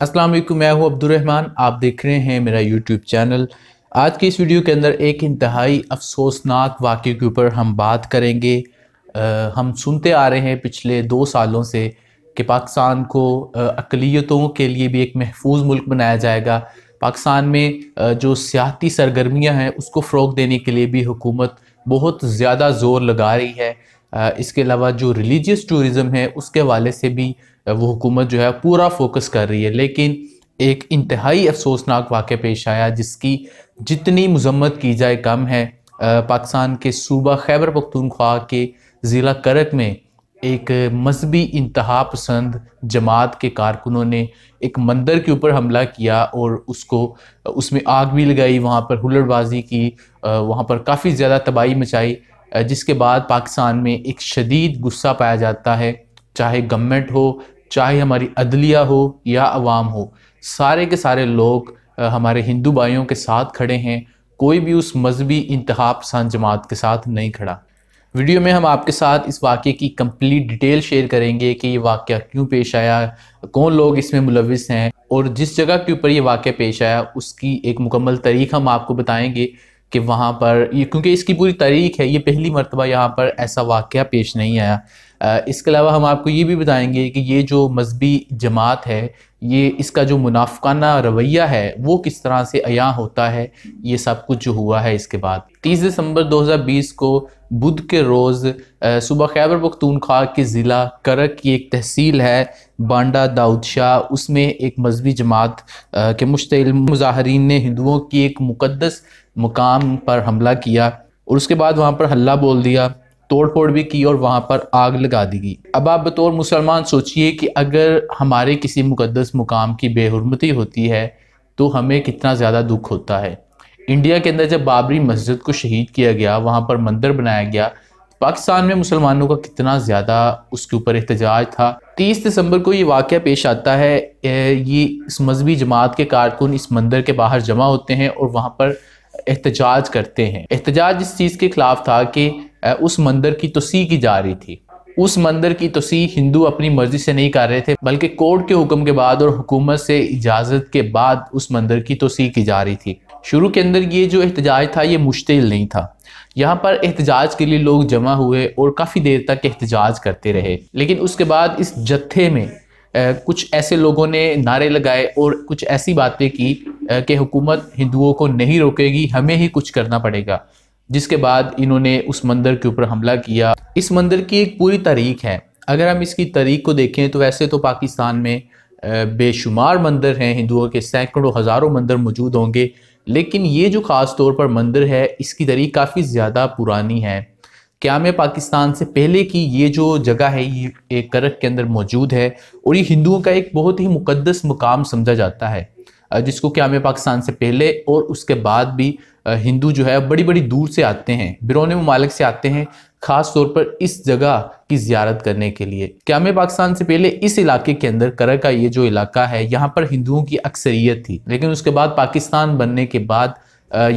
अस्सलाम वालेकुम मैं हूं अब्दुलरहमान आप देख रहे हैं मेरा यूट्यूब चैनल आज की इस वीडियो के अंदर एक इंतहाई अफसोसनाक वाक़े के ऊपर हम बात करेंगे आ, हम सुनते आ रहे हैं पिछले दो सालों से कि पाकिस्तान को अकलीतों के लिए भी एक महफूज मुल्क बनाया जाएगा पाकिस्तान में आ, जो सियाती सरगर्मियाँ हैं उसको फ़रोग देने के लिए भी हुकूमत बहुत ज़्यादा ज़ोर लगा रही है इसके अलावा जो रिलीजियस टूरिज़म है उसके हवाले से भी वो हुकूमत जो है पूरा फोकस कर रही है लेकिन एक इंतहाई अफसोसनाक वाक़ पेश आया जिसकी जितनी मजम्मत की जाए कम है पाकिस्तान के सूबा खैबर पख्तूनख्वा के ज़िला करक में एक मजहबी इंतहा पसंद जमात के कारकुनों ने एक मंदिर के ऊपर हमला किया और उसको उसमें आग भी लगाई वहाँ पर हुल्लड़बाजी की वहाँ पर काफ़ी ज़्यादा तबाही मचाई जिसके बाद पाकिस्तान में एक शदीद गुस्सा पाया जाता है चाहे गवर्नमेंट हो चाहे हमारी अदलिया हो या अवाम हो सारे के सारे लोग हमारे हिंदू भाइयों के साथ खड़े हैं कोई भी उस मजहबी इंतहा पसंद जमात के साथ नहीं खड़ा वीडियो में हम आपके साथ इस वाक़े की कंप्लीट डिटेल शेयर करेंगे कि ये वाक़ क्यों पेश आया कौन लोग इसमें मुलविस हैं और जिस जगह के ऊपर ये वाक़ पेश आया उसकी एक मुकम्मल तारीख हम आपको बताएंगे कि वहाँ पर ये क्योंकि इसकी पूरी तारीख है ये पहली मरतबा यहाँ पर ऐसा वाक़ पेश नहीं आया इसके अलावा हम आपको ये भी बताएंगे कि ये जो मजहबी जमात है ये इसका जो मुनाफाना रवैया है वो किस तरह से अया होता है ये सब कुछ जो हुआ है इसके बाद 30 दिसंबर 2020 को बुध के रोज़ सुबह खैबर पख्तूनख्वा के ज़िला करक की एक तहसील है बांडा दाऊद शाह उसमें एक मजहबी जमात के मुश्तिल मुजाहरीन ने हिंदुओं की एक मुकदस मुकाम पर हमला किया और उसके बाद वहाँ पर हल्ला बोल दिया तोड़फोड़ भी की और वहाँ पर आग लगा दी गई अब आप बतौर मुसलमान सोचिए कि अगर हमारे किसी मुकदस मुकाम की बेहरमती होती है तो हमें कितना ज़्यादा दुख होता है इंडिया के अंदर जब बाबरी मस्जिद को शहीद किया गया वहाँ पर मंदिर बनाया गया पाकिस्तान में मुसलमानों का कितना ज़्यादा उसके ऊपर एहतजाज था 30 दिसंबर को ये वाक़ पेश आता है ये इस मजहबी जमात के कारकुन इस मंदिर के बाहर जमा होते हैं और वहाँ पर एहतजाज करते हैं एहतजाज इस चीज़ के ख़िलाफ़ था कि उस मंदिर की तोसी की जा रही थी उस मंदिर की तोसी हिंदू अपनी मर्जी से नहीं कर रहे थे बल्कि कोर्ट के हुक्म के बाद और हुकूमत से इजाज़त के बाद उस मंदिर की तोसी की जा रही थी शुरू के अंदर ये जो एहतजाज था ये मुश्तिल नहीं था यहाँ पर एहतजाज के लिए लोग जमा हुए और काफ़ी देर तक एहतजाज करते रहे लेकिन उसके बाद इस जत्थे में कुछ ऐसे लोगों ने नारे लगाए और कुछ ऐसी बातें की कि हुकूमत हिंदुओं को नहीं रोकेगी हमें ही कुछ करना पड़ेगा जिसके बाद इन्होंने उस मंदिर के ऊपर हमला किया इस मंदिर की एक पूरी तारीख है अगर हम इसकी तारीख को देखें तो वैसे तो पाकिस्तान में बेशुमार मंदिर हैं हिंदुओं के सैकड़ों हज़ारों मंदिर मौजूद होंगे लेकिन ये जो ख़ास तौर पर मंदिर है इसकी तारीख काफ़ी ज़्यादा पुरानी है क्या पाकिस्तान से पहले की ये जो जगह है ये एक करक के अंदर मौजूद है और ये हिंदुओं का एक बहुत ही मुकदस मुकाम समझा जाता है जिसको क्या पाकिस्तान से पहले और उसके बाद भी हिंदू जो है बड़ी बड़ी दूर से आते हैं बिरौने ममालिक से आते हैं खास तौर पर इस जगह की जियारत करने के लिए मैं पाकिस्तान से पहले इस इलाके के अंदर कर का ये जो इलाका है यहाँ पर हिंदुओं की अक्सरियत थी लेकिन उसके बाद पाकिस्तान बनने के बाद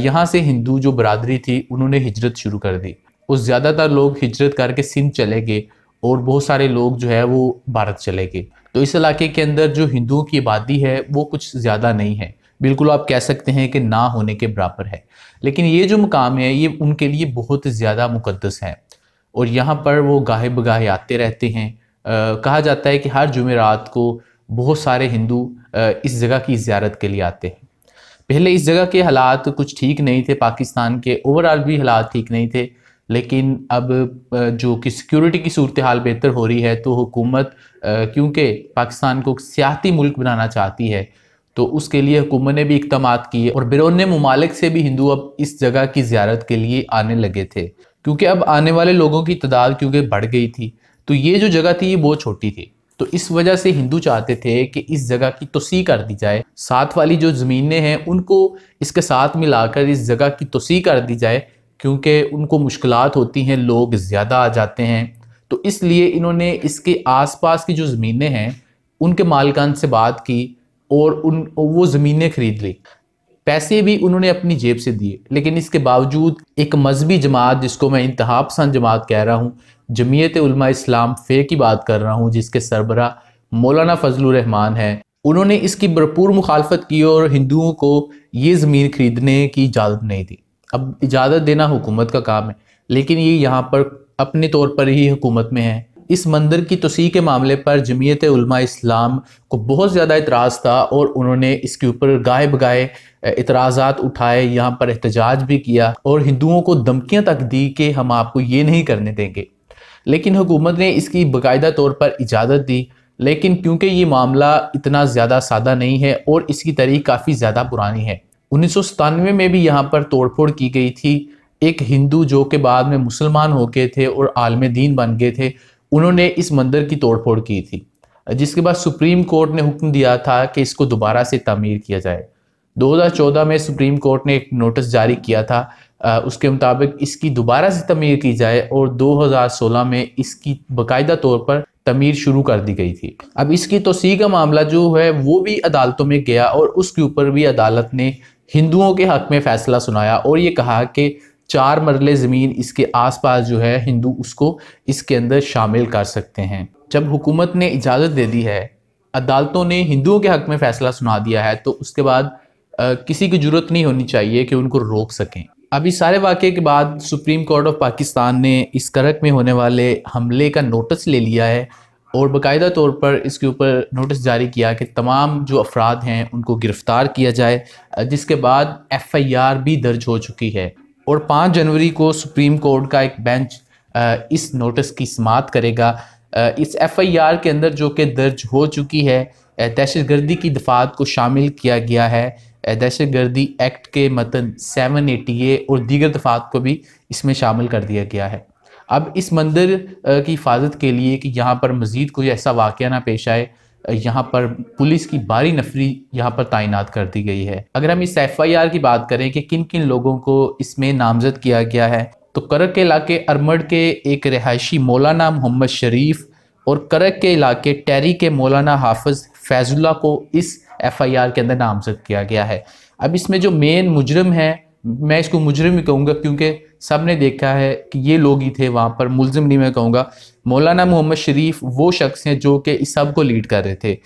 यहाँ से हिंदू जो बरदरी थी उन्होंने हिजरत शुरू कर दी उस ज़्यादातर लोग हिजरत करके सिंध चले गए और बहुत सारे लोग जो है वो भारत चले गए तो इस इलाके के अंदर जो हिंदुओं की आबादी है वो कुछ ज़्यादा नहीं है बिल्कुल आप कह सकते हैं कि ना होने के बराबर है लेकिन ये जो मुकाम है ये उनके लिए बहुत ज़्यादा मुकदस है और यहाँ पर वो गाहे बगाहे आते रहते हैं आ, कहा जाता है कि हर जुमेरात को बहुत सारे हिंदू इस जगह की ज्यारत के लिए आते हैं पहले इस जगह के हालात कुछ ठीक नहीं थे पाकिस्तान के ओवरऑल भी हालात ठीक नहीं थे लेकिन अब जो कि सिक्योरिटी की सूरत हाल बेहतर हो रही है तो हुकूमत क्योंकि पाकिस्तान को सियाती मुल्क बनाना चाहती है तो उसके लिए हुकूमत ने भी इकदाम किए और बिरौन ममालिक से भी हिंदू अब इस जगह की ज्यारत के लिए आने लगे थे क्योंकि अब आने वाले लोगों की तादाद क्योंकि बढ़ गई थी तो ये जो जगह थी ये बहुत छोटी थी तो इस वजह से हिंदू चाहते थे कि इस जगह की तोसी कर दी जाए साथ वाली जो ज़मीनें हैं उनको इसके साथ मिलाकर इस जगह की तोसी कर दी जाए क्योंकि उनको मुश्किल होती हैं लोग ज़्यादा आ जाते हैं तो इसलिए इन्होंने इसके आसपास की जो ज़मीनें हैं उनके मालकान से बात की और उन वो ज़मीनें खरीद ली पैसे भी उन्होंने अपनी जेब से दिए लेकिन इसके बावजूद एक मजहबी जमात जिसको मैं इंतहा पसंद जमात कह रहा हूँ जमीयत उलमा इस्लाम फे की बात कर रहा हूँ जिसके सरबरा मौलाना फजल रहमान है उन्होंने इसकी भरपूर मुखालफत की और हिंदुओं को ये ज़मीन खरीदने की इजाज़त नहीं दी अब इजाज़त देना हुकूमत का काम है लेकिन ये यहाँ पर अपने तौर पर ही हुकूमत में है इस मंदिर की तोसी के मामले पर जमीयत उलमा इस्लाम को बहुत ज़्यादा इतराज़ था और उन्होंने इसके ऊपर गाय बगाए इतराज़ात उठाए यहाँ पर एहतजाज भी किया और हिंदुओं को धमकियाँ तक दी कि हम आपको ये नहीं करने देंगे लेकिन हुकूमत ने इसकी बाकायदा तौर पर इजाज़त दी लेकिन क्योंकि ये मामला इतना ज़्यादा सादा नहीं है और इसकी तारीख काफ़ी ज़्यादा पुरानी है उन्नीस में भी यहाँ पर तोड़फोड़ की गई थी एक हिंदू जो कि बाद में मुसलमान हो गए थे और आलम दीन बन गए थे उन्होंने इस मंदिर की तोड़फोड़ की थी जिसके बाद सुप्रीम कोर्ट ने हुक्म दिया था कि इसको दोबारा से तमीर किया जाए 2014 में सुप्रीम कोर्ट ने एक नोटिस जारी किया था उसके मुताबिक इसकी दोबारा से तमीर की जाए और 2016 में इसकी बाकायदा तौर पर तमीर शुरू कर दी गई थी अब इसकी तोसी का मामला जो है वो भी अदालतों में गया और उसके ऊपर भी अदालत ने हिंदुओं के हक में फैसला सुनाया और ये कहा कि चार मरले ज़मीन इसके आसपास जो है हिंदू उसको इसके अंदर शामिल कर सकते हैं जब हुकूमत ने इजाज़त दे दी है अदालतों ने हिंदुओं के हक़ में फ़ैसला सुना दिया है तो उसके बाद आ, किसी की जरूरत नहीं होनी चाहिए कि उनको रोक सकें अभी सारे वाक़े के बाद सुप्रीम कोर्ट ऑफ पाकिस्तान ने इस करक में होने वाले हमले का नोटिस ले लिया है और बाकायदा तौर पर इसके ऊपर नोटिस जारी किया कि तमाम जो अफराद हैं उनको गिरफ़्तार किया जाए जिसके बाद एफ़ आई आर भी दर्ज हो चुकी है और 5 जनवरी को सुप्रीम कोर्ट का एक बेंच इस नोटिस की समात करेगा इस एफआईआर के अंदर जो कि दर्ज हो चुकी है दहशत गर्दी की दफात को शामिल किया गया है दहशत गर्दी एक्ट के मतन सेवन एटी ए और दीगर दफात को भी इसमें शामिल कर दिया गया है अब इस मंदिर की हिफाजत के लिए कि यहाँ पर मज़ीद कोई ऐसा वाक़ ना पेश आए यहाँ पर पुलिस की बारी नफरी यहाँ पर तैनात कर दी गई है अगर हम इस एफ की बात करें कि किन किन लोगों को इसमें नामजद किया गया है तो करक के इलाके अरमड़ के एक रिहायशी मौलाना मोहम्मद शरीफ और करक के इलाके टैरी के मौलाना हाफज फैजुल्ला को इस आर के अंदर नामजद किया गया है अब इसमें जो मेन मुजरम है मैं इसको मुजरिम ही कहूँगा क्योंकि सब ने देखा है कि ये लोग ही थे वहाँ पर मुलजिम नहीं मैं कहूँगा मौलाना मोहम्मद शरीफ वो शख्स हैं जो कि इस सब को लीड कर रहे थे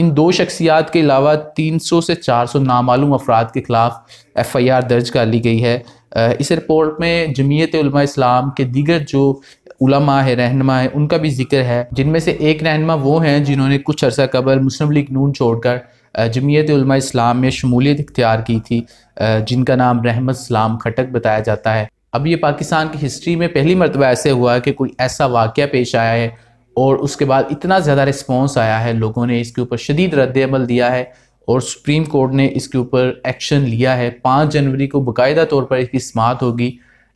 इन दो शख्सियात के अलावा 300 से 400 नामालूम अफराद के ख़िलाफ़ एफ़ आई आर दर्ज कर ली गई है इस रिपोर्ट में जमीयत इस्लाम के दीगर जो उलमा है रहनमा है उनका भी जिक्र है जिनमें से एक रहनमा वो हैं जिन्होंने कुछ अर्सा कबल मुस्लिम लीग नून छोड़कर जमीयत इस्लाम में शमूलियत इख्तियार की थी जिनका नाम रहमत सलाम खटक बताया जाता है अब ये पाकिस्तान की हिस्ट्री में पहली मरतबा ऐसे हुआ है कि कोई ऐसा वाक़ पेश आया है और उसके बाद इतना ज़्यादा रिस्पॉन्स आया है लोगों ने इसके ऊपर शदीद रद्दमल दिया है और सुप्रीम कोर्ट ने इसके ऊपर एक्शन लिया है पाँच जनवरी को बाकायदा तौर पर इसकी समात होगी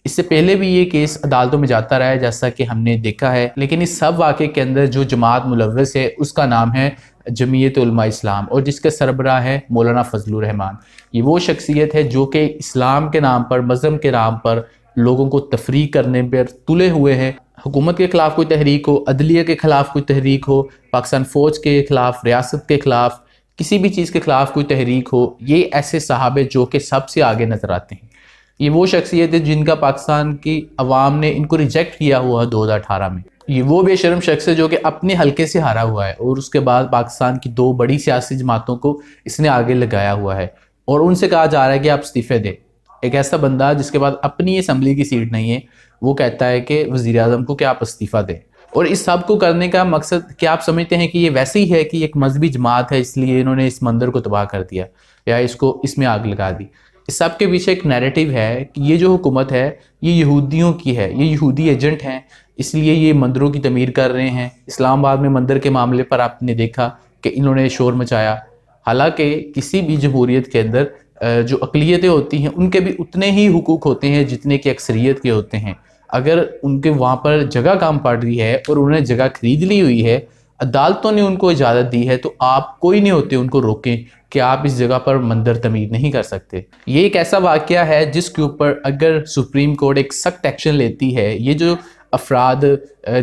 इससे पहले भी ये केस अदालतों में जाता रहा है जैसा कि हमने देखा है लेकिन इस सब वाक़े के अंदर जो जमात मुलवस है उसका नाम है जमीयत इस्लाम और जिसके सरबरा है मौलाना फजलरहमान ये वो शख्सियत है जो कि इस्लाम के नाम पर मज़हब के नाम पर लोगों को तफरी करने पर तुले हुए हैं हुकूमत के ख़िलाफ़ कोई तहरीक हो अदलिया के ख़िलाफ़ कोई तहरीक हो पाकिस्तान फ़ौज के ख़िलाफ़ रियासत के ख़िलाफ़ किसी भी चीज़ के ख़िलाफ़ कोई तहरीक हो ये ऐसे साहब जो कि सबसे आगे नज़र आते हैं ये वो शख्सियत है जिनका पाकिस्तान की आवाम ने इनको रिजेक्ट किया हुआ दो हज़ार अठारह में ये वो बेशरम शख्स है जो कि अपने हल्के से हारा हुआ है और उसके बाद पाकिस्तान की दो बड़ी सियासी जमातों को इसने आगे लगाया हुआ है और उनसे कहा जा रहा है कि आप इस्तीफ़े दें एक ऐसा बंदा जिसके बाद अपनी असम्बली की सीट नहीं है वो कहता है कि वजीर अजम को क्या आप इस्तीफ़ा दें और इस सब को करने का मकसद क्या आप समझते हैं कि ये वैसे ही है कि एक मजहबी जमात है इसलिए इन्होंने इस मंदिर को तबाह कर दिया या इसको इसमें आग लगा दी इस सब के पीछे एक नैरेटिव है कि ये जो हुकूमत है ये यहूदियों की है ये यहूदी एजेंट हैं इसलिए ये मंदिरों की तमीर कर रहे हैं इस्लामाबाद में मंदिर के मामले पर आपने देखा कि इन्होंने शोर मचाया हालांकि किसी भी जमहूरीत के अंदर जो अकलीतें होती हैं उनके भी उतने ही हकूक होते हैं जितने कि अक्सरीत के होते हैं अगर उनके वहाँ पर जगह काम पड़ रही है और उन्होंने जगह खरीद ली हुई है अदालतों ने उनको इजाज़त दी है तो आप कोई नहीं होते उनको रोकें कि आप इस जगह पर मंदिर तमीर नहीं कर सकते ये एक ऐसा वाक़ है जिसके ऊपर अगर सुप्रीम कोर्ट एक सख्त एक्शन लेती है ये जो अफराद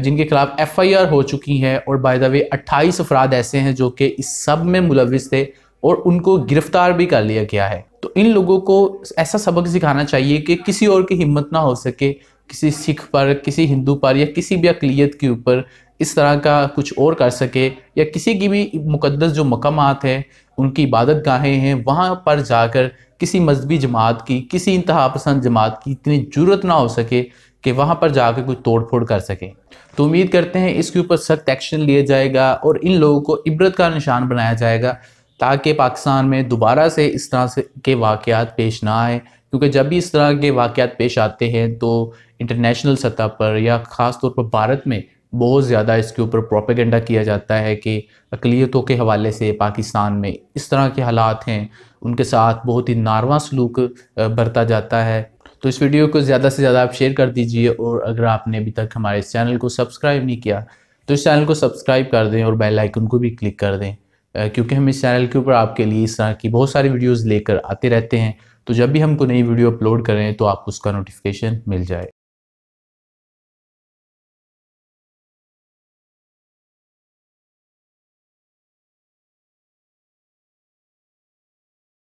जिनके खिलाफ एफ आई आर हो चुकी हैं और बाय द वे अट्ठाईस अफराद ऐसे हैं जो कि इस सब में मुलविस थे और उनको गिरफ्तार भी कर लिया गया है तो इन लोगों को ऐसा सबक सिखाना चाहिए कि किसी और की हिम्मत ना हो सके किसी सिख पर किसी हिंदू पर या किसी भी अकलीत के ऊपर इस तरह का कुछ और कर सके या किसी की भी मुकदस जो मकामात हैं उनकी इबादत गाहें हैं वहाँ पर जाकर किसी मजहबी जमात की किसी इंतहा पसंद जमात की इतनी जरूरत ना हो सके कि वहाँ पर जाके कुछ तोड़फोड़ कर सकें तो उम्मीद करते हैं इसके ऊपर सख्त एक्शन लिया जाएगा और इन लोगों को इबरत का निशान बनाया जाएगा ताकि पाकिस्तान में दोबारा से इस तरह से के वाक़ पेश ना आए क्योंकि जब भी इस तरह के वाक़ पेश आते हैं तो इंटरनेशनल सतह पर या ख़ास तौर पर भारत में बहुत ज़्यादा इसके ऊपर प्रोपेगेंडा किया जाता है कि अकलीतों के हवाले से पाकिस्तान में इस तरह के हालात हैं उनके साथ बहुत ही नारवा सलूक बरता जाता है तो इस वीडियो को ज़्यादा से ज़्यादा आप शेयर कर दीजिए और अगर आपने अभी तक हमारे इस चैनल को सब्सक्राइब नहीं किया तो इस चैनल को सब्सक्राइब कर दें और बेल आइकन को भी क्लिक कर दें क्योंकि हम इस चैनल के ऊपर आपके लिए इस तरह की बहुत सारी वीडियोज़ लेकर आते रहते हैं तो जब भी हम कोई नई वीडियो अपलोड करें तो आपको उसका नोटिफिकेशन मिल जाए